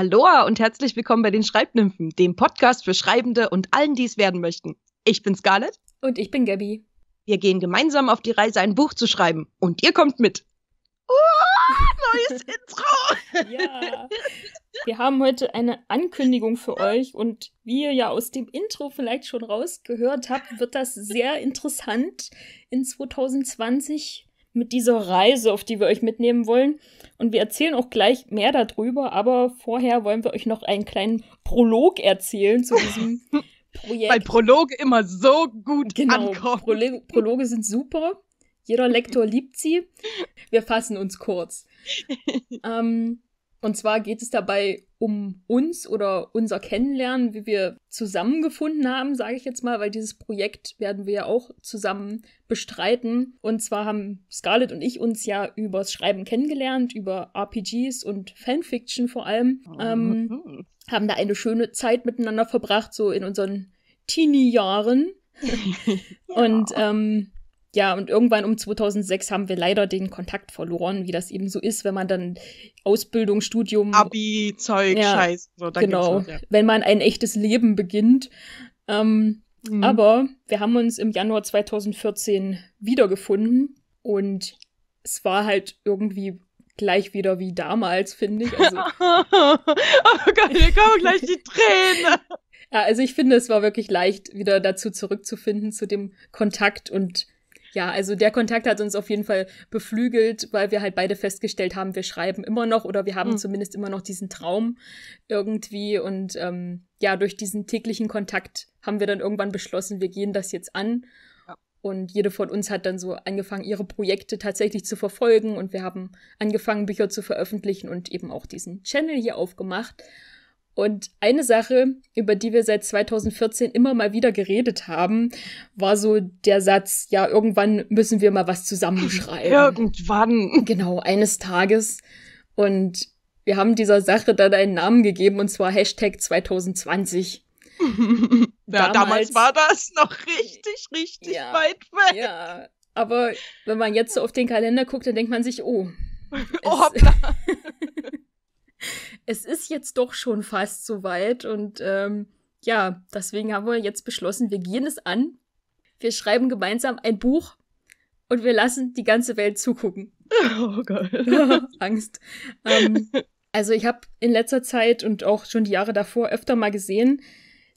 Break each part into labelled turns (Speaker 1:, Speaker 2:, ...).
Speaker 1: Aloha und herzlich willkommen bei den Schreibnymphen, dem Podcast für Schreibende und allen, die es werden möchten. Ich bin Scarlett. Und ich bin Gabby.
Speaker 2: Wir gehen gemeinsam auf die Reise, ein Buch zu schreiben. Und ihr kommt mit.
Speaker 1: Oh, neues Intro!
Speaker 2: ja. Wir haben heute eine Ankündigung für euch und wie ihr ja aus dem Intro vielleicht schon rausgehört habt, wird das sehr interessant. In 2020 mit dieser Reise, auf die wir euch mitnehmen wollen. Und wir erzählen auch gleich mehr darüber, aber vorher wollen wir euch noch einen kleinen Prolog erzählen zu diesem Projekt. Weil Prologe immer so gut genau, ankommen. Prolo Prologe sind super. Jeder Lektor liebt sie. Wir fassen uns kurz. ähm, und zwar geht es dabei um uns oder unser Kennenlernen, wie wir zusammengefunden haben, sage ich jetzt mal, weil dieses Projekt werden wir ja auch zusammen bestreiten. Und zwar haben Scarlett und ich uns ja übers Schreiben kennengelernt, über RPGs und Fanfiction vor allem. Ähm, mhm. haben da eine schöne Zeit miteinander verbracht, so in unseren Teenie-Jahren. und ähm, ja, und irgendwann um 2006 haben wir leider den Kontakt verloren, wie das eben so ist, wenn man dann Ausbildung, Studium. Abi, Zeug, ja, Scheiß. So, genau, was, ja. wenn man ein echtes Leben beginnt. Ähm, mhm. Aber wir haben uns im Januar 2014 wiedergefunden und es war halt irgendwie gleich wieder wie damals, finde ich. Also, oh
Speaker 1: Gott, hier kommen gleich die
Speaker 2: Tränen. ja, also ich finde, es war wirklich leicht, wieder dazu zurückzufinden zu dem Kontakt und ja, also der Kontakt hat uns auf jeden Fall beflügelt, weil wir halt beide festgestellt haben, wir schreiben immer noch oder wir haben mhm. zumindest immer noch diesen Traum irgendwie. Und ähm, ja, durch diesen täglichen Kontakt haben wir dann irgendwann beschlossen, wir gehen das jetzt an. Und jede von uns hat dann so angefangen, ihre Projekte tatsächlich zu verfolgen. Und wir haben angefangen, Bücher zu veröffentlichen und eben auch diesen Channel hier aufgemacht. Und eine Sache, über die wir seit 2014 immer mal wieder geredet haben, war so der Satz, ja, irgendwann müssen wir mal was zusammenschreiben. Irgendwann. Genau, eines Tages. Und wir haben dieser Sache dann einen Namen gegeben, und zwar Hashtag 2020. ja, damals, damals, war das noch richtig, richtig ja, weit weg. Ja, aber wenn man jetzt so auf den Kalender guckt, dann denkt man sich, oh. oh es ist jetzt doch schon fast soweit und ähm, ja, deswegen haben wir jetzt beschlossen, wir gehen es an. Wir schreiben gemeinsam ein Buch und wir lassen die ganze Welt zugucken. Oh Gott. Angst. Ähm, also ich habe in letzter Zeit und auch schon die Jahre davor öfter mal gesehen,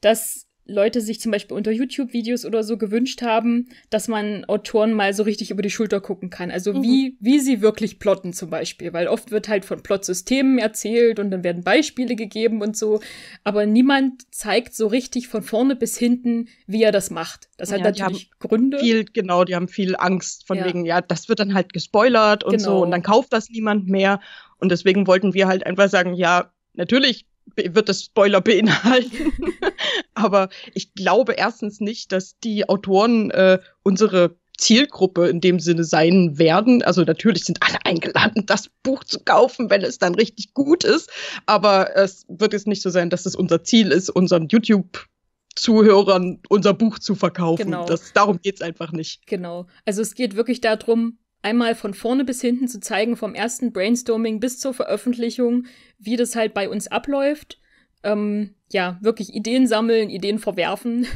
Speaker 2: dass Leute sich zum Beispiel unter YouTube-Videos oder so gewünscht haben, dass man Autoren mal so richtig über die Schulter gucken kann. Also mhm. wie, wie sie wirklich plotten zum Beispiel. Weil oft wird halt von Plotsystemen erzählt und dann werden Beispiele gegeben und so. Aber niemand zeigt so richtig von vorne bis hinten, wie er das macht. Das hat ja, natürlich Gründe. Viel,
Speaker 1: genau, die haben viel Angst von ja. wegen, ja, das wird dann halt gespoilert und genau. so und dann kauft das niemand mehr. Und deswegen wollten wir halt einfach sagen, ja, natürlich wird das Spoiler beinhalten. Aber ich glaube erstens nicht, dass die Autoren äh, unsere Zielgruppe in dem Sinne sein werden. Also natürlich sind alle eingeladen, das Buch zu kaufen, wenn es dann richtig gut ist. Aber es wird jetzt nicht so sein, dass es unser Ziel ist, unseren YouTube Zuhörern unser Buch zu verkaufen. Genau. Das, darum geht es einfach nicht.
Speaker 2: Genau. Also es geht wirklich darum, einmal von vorne bis hinten zu zeigen, vom ersten Brainstorming bis zur Veröffentlichung, wie das halt bei uns abläuft ähm, ja, wirklich Ideen sammeln, Ideen verwerfen.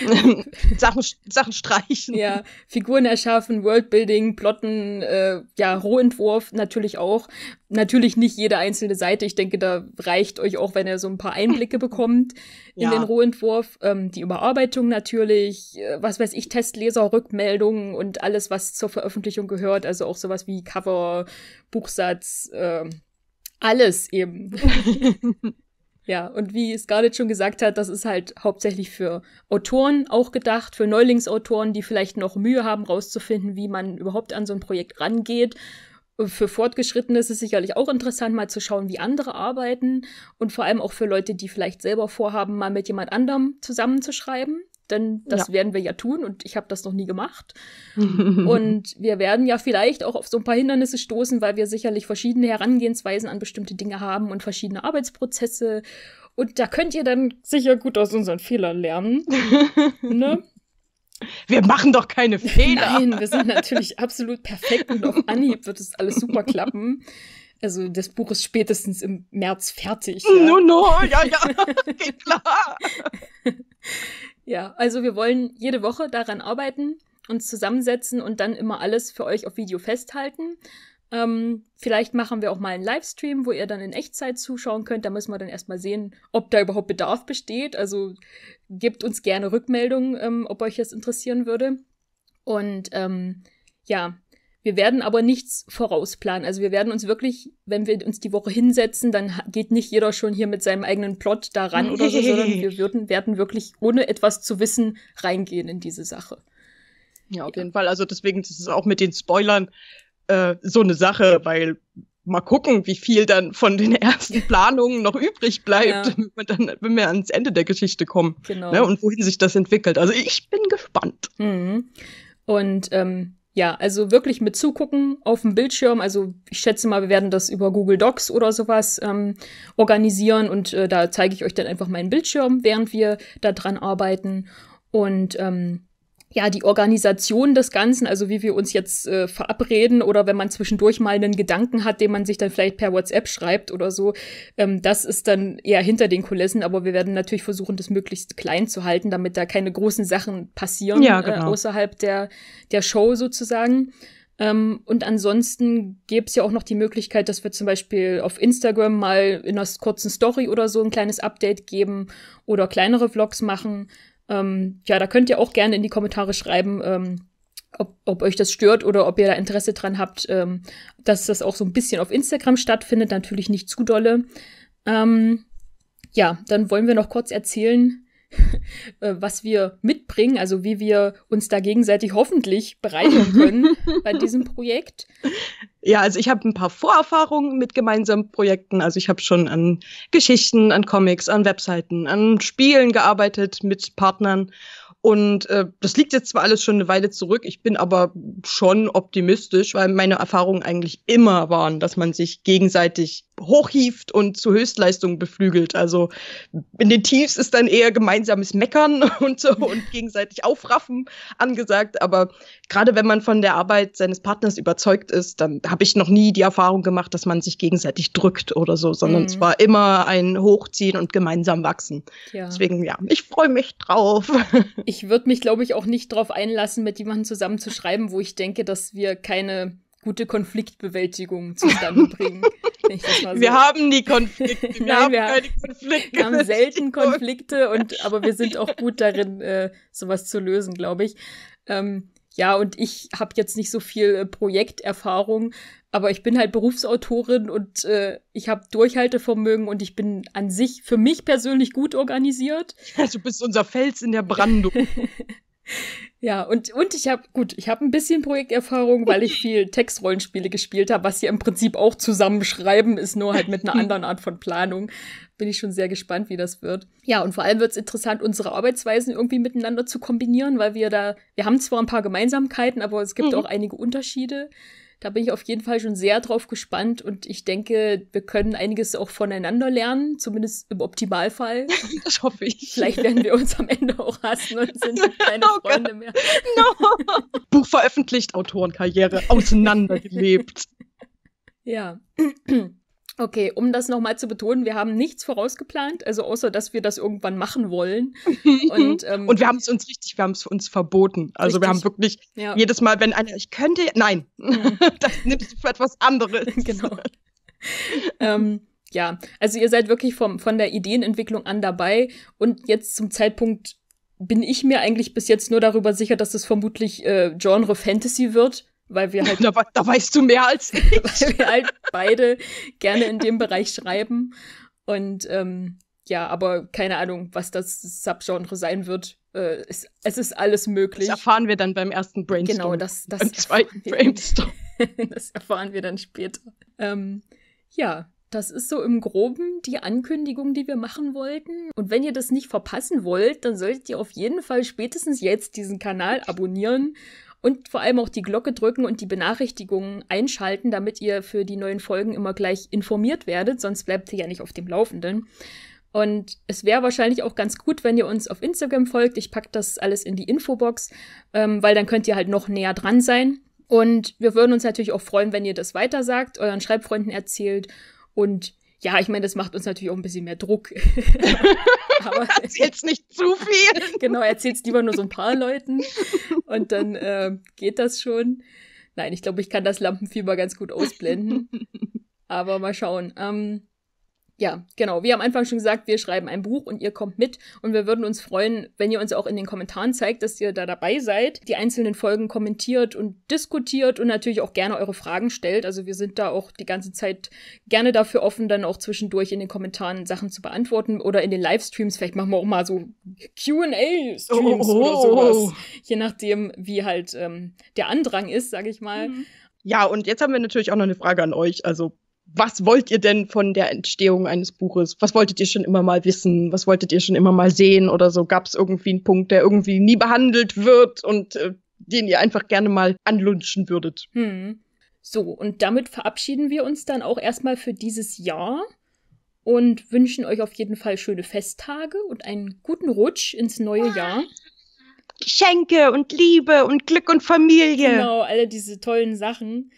Speaker 2: Sachen, Sachen streichen. Ja, Figuren erschaffen, Worldbuilding, Plotten, äh, ja, Rohentwurf natürlich auch. Natürlich nicht jede einzelne Seite. Ich denke, da reicht euch auch, wenn ihr so ein paar Einblicke bekommt in ja. den Rohentwurf. Ähm, die Überarbeitung natürlich, äh, was weiß ich, Testleser, Rückmeldungen und alles, was zur Veröffentlichung gehört. Also auch sowas wie Cover, Buchsatz, äh, alles eben. Ja, und wie Scarlett schon gesagt hat, das ist halt hauptsächlich für Autoren auch gedacht, für Neulingsautoren, die vielleicht noch Mühe haben, rauszufinden, wie man überhaupt an so ein Projekt rangeht. Für Fortgeschrittene ist es sicherlich auch interessant, mal zu schauen, wie andere arbeiten und vor allem auch für Leute, die vielleicht selber vorhaben, mal mit jemand anderem zusammenzuschreiben denn das ja. werden wir ja tun und ich habe das noch nie gemacht.
Speaker 1: und
Speaker 2: wir werden ja vielleicht auch auf so ein paar Hindernisse stoßen, weil wir sicherlich verschiedene Herangehensweisen an bestimmte Dinge haben und verschiedene Arbeitsprozesse. Und da könnt ihr dann sicher gut aus unseren Fehlern lernen. ne? Wir machen doch keine Fehler. Nein, wir sind natürlich absolut perfekt und auf Anhieb wird es alles super klappen. Also das Buch ist spätestens im März fertig. Ja. No, no, ja, ja, geht klar. Ja, also wir wollen jede Woche daran arbeiten, uns zusammensetzen und dann immer alles für euch auf Video festhalten. Ähm, vielleicht machen wir auch mal einen Livestream, wo ihr dann in Echtzeit zuschauen könnt. Da müssen wir dann erstmal sehen, ob da überhaupt Bedarf besteht. Also gebt uns gerne Rückmeldungen, ähm, ob euch das interessieren würde. Und ähm, ja, wir werden aber nichts vorausplanen. Also wir werden uns wirklich, wenn wir uns die Woche hinsetzen, dann geht nicht jeder schon hier mit seinem eigenen Plot daran nee. oder so, sondern wir würden, werden wirklich ohne etwas zu wissen reingehen in diese Sache.
Speaker 1: Ja, auf ja. jeden Fall. Also deswegen ist es auch mit den Spoilern äh, so eine Sache, weil mal gucken, wie viel dann von den ersten Planungen noch übrig bleibt, ja. wenn, wir dann, wenn wir ans Ende der Geschichte kommen genau. ne, und wohin sich das entwickelt. Also ich bin gespannt.
Speaker 2: Mhm. Und ähm, ja, also wirklich mit zugucken auf dem Bildschirm. Also ich schätze mal, wir werden das über Google Docs oder sowas ähm, organisieren und äh, da zeige ich euch dann einfach meinen Bildschirm, während wir daran arbeiten. Und ähm, ja, die Organisation des Ganzen, also wie wir uns jetzt äh, verabreden oder wenn man zwischendurch mal einen Gedanken hat, den man sich dann vielleicht per WhatsApp schreibt oder so, ähm, das ist dann eher hinter den Kulissen, aber wir werden natürlich versuchen, das möglichst klein zu halten, damit da keine großen Sachen passieren ja, äh, genau. äh, außerhalb der, der Show sozusagen. Ähm, und ansonsten gäbe es ja auch noch die Möglichkeit, dass wir zum Beispiel auf Instagram mal in einer kurzen Story oder so ein kleines Update geben oder kleinere Vlogs machen. Ähm, ja, da könnt ihr auch gerne in die Kommentare schreiben, ähm, ob, ob euch das stört oder ob ihr da Interesse dran habt, ähm, dass das auch so ein bisschen auf Instagram stattfindet. Natürlich nicht zu dolle. Ähm, ja, dann wollen wir noch kurz erzählen, äh, was wir mitbringen, also wie wir uns da gegenseitig hoffentlich bereichern können bei diesem Projekt.
Speaker 1: Ja, also ich habe ein paar Vorerfahrungen mit gemeinsamen Projekten. Also ich habe schon an Geschichten, an Comics, an Webseiten, an Spielen gearbeitet mit Partnern. Und äh, das liegt jetzt zwar alles schon eine Weile zurück, ich bin aber schon optimistisch, weil meine Erfahrungen eigentlich immer waren, dass man sich gegenseitig hochhieft und zu Höchstleistungen beflügelt. Also in den Tiefs ist dann eher gemeinsames Meckern und so und gegenseitig aufraffen angesagt. Aber gerade wenn man von der Arbeit seines Partners überzeugt ist, dann habe ich noch nie die Erfahrung gemacht, dass man sich gegenseitig drückt oder so, sondern mhm. es war immer ein Hochziehen und gemeinsam wachsen. Ja. Deswegen ja, ich
Speaker 2: freue mich drauf. Ich würde mich, glaube ich, auch nicht drauf einlassen, mit jemandem zusammen zu schreiben, wo ich denke, dass wir keine gute Konfliktbewältigung zustande bringen. so. Wir haben nie Konflikte. Wir, Nein, haben, wir keine Konflikte. wir haben selten Konflikte, und, aber wir sind auch gut darin, äh, sowas zu lösen, glaube ich. Ähm, ja, und ich habe jetzt nicht so viel äh, Projekterfahrung, aber ich bin halt Berufsautorin und äh, ich habe Durchhaltevermögen und ich bin an sich für mich persönlich gut organisiert. Ja, du bist unser Fels in der Brandung. Ja, und, und ich habe, gut, ich habe ein bisschen Projekterfahrung, weil ich viel Textrollenspiele gespielt habe, was ja im Prinzip auch zusammenschreiben ist, nur halt mit einer anderen Art von Planung. Bin ich schon sehr gespannt, wie das wird. Ja, und vor allem wird es interessant, unsere Arbeitsweisen irgendwie miteinander zu kombinieren, weil wir da, wir haben zwar ein paar Gemeinsamkeiten, aber es gibt mhm. auch einige Unterschiede. Da bin ich auf jeden Fall schon sehr drauf gespannt und ich denke, wir können einiges auch voneinander lernen, zumindest im Optimalfall. Das hoffe ich. Vielleicht werden wir uns am Ende auch hassen und sind keine oh Freunde mehr. No.
Speaker 1: Buch veröffentlicht, Autorenkarriere auseinandergelebt.
Speaker 2: ja. Okay, um das nochmal zu betonen, wir haben nichts vorausgeplant, also außer, dass wir das irgendwann machen wollen. Und, ähm, und
Speaker 1: wir haben es uns richtig, wir haben es uns verboten. Also richtig. wir haben wirklich ja. jedes Mal, wenn einer, ich könnte, nein, mhm.
Speaker 2: das nimmst du für etwas anderes. Genau. ähm, ja, also ihr seid wirklich vom, von der Ideenentwicklung an dabei und jetzt zum Zeitpunkt bin ich mir eigentlich bis jetzt nur darüber sicher, dass es vermutlich äh, Genre Fantasy wird weil wir halt. Da, da weißt du mehr als ich. weil wir halt beide gerne in dem Bereich schreiben. Und ähm, ja, aber keine Ahnung, was das Subgenre sein wird. Äh, es, es, ist alles möglich. Das erfahren wir dann beim ersten Brainstorm. Genau, das, das beim zweiten Brainstorm. das erfahren wir dann später. Ähm, ja, das ist so im Groben die Ankündigung, die wir machen wollten. Und wenn ihr das nicht verpassen wollt, dann solltet ihr auf jeden Fall spätestens jetzt diesen Kanal abonnieren und vor allem auch die Glocke drücken und die Benachrichtigungen einschalten, damit ihr für die neuen Folgen immer gleich informiert werdet, sonst bleibt ihr ja nicht auf dem Laufenden. Und es wäre wahrscheinlich auch ganz gut, wenn ihr uns auf Instagram folgt. Ich packe das alles in die Infobox, ähm, weil dann könnt ihr halt noch näher dran sein. Und wir würden uns natürlich auch freuen, wenn ihr das weitersagt, euren Schreibfreunden erzählt und ja, ich meine, das macht uns natürlich auch ein bisschen mehr Druck. Aber erzähl's nicht zu viel. genau, erzähl's lieber nur so ein paar Leuten und dann äh, geht das schon. Nein, ich glaube, ich kann das Lampenfieber ganz gut ausblenden. Aber mal schauen. Ähm, ja, genau. Wie am Anfang schon gesagt, wir schreiben ein Buch und ihr kommt mit. Und wir würden uns freuen, wenn ihr uns auch in den Kommentaren zeigt, dass ihr da dabei seid, die einzelnen Folgen kommentiert und diskutiert und natürlich auch gerne eure Fragen stellt. Also wir sind da auch die ganze Zeit gerne dafür offen, dann auch zwischendurch in den Kommentaren Sachen zu beantworten oder in den Livestreams. Vielleicht machen wir auch mal so QA-Streams oh, oh, oh, oder sowas. Je nachdem, wie halt ähm, der Andrang ist, sag ich mal. Mhm.
Speaker 1: Ja, und jetzt haben wir natürlich auch noch eine Frage an euch. Also was wollt ihr denn von der Entstehung eines Buches? Was wolltet ihr schon immer mal wissen? Was wolltet ihr schon immer mal sehen oder so? Gab es irgendwie einen Punkt, der irgendwie nie behandelt wird und äh, den ihr einfach
Speaker 2: gerne mal anlunschen würdet? Hm. So, und damit verabschieden wir uns dann auch erstmal für dieses Jahr und wünschen euch auf jeden Fall schöne Festtage und einen guten Rutsch ins neue Jahr. Geschenke und Liebe und Glück und Familie. Genau, alle diese tollen Sachen.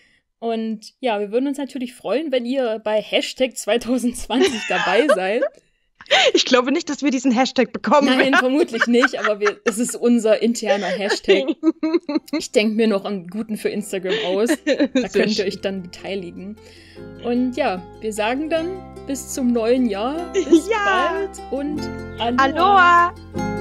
Speaker 2: Und ja, wir würden uns natürlich freuen, wenn ihr bei Hashtag 2020 dabei seid. Ich glaube
Speaker 1: nicht, dass wir diesen Hashtag
Speaker 2: bekommen. Nein, werden. vermutlich nicht, aber wir, es ist unser interner Hashtag. Ich denke mir noch einen guten für Instagram aus. Da könnt ihr euch dann beteiligen. Und ja, wir sagen dann bis zum neuen Jahr. Bis ja. bald und Aloha! Aloha.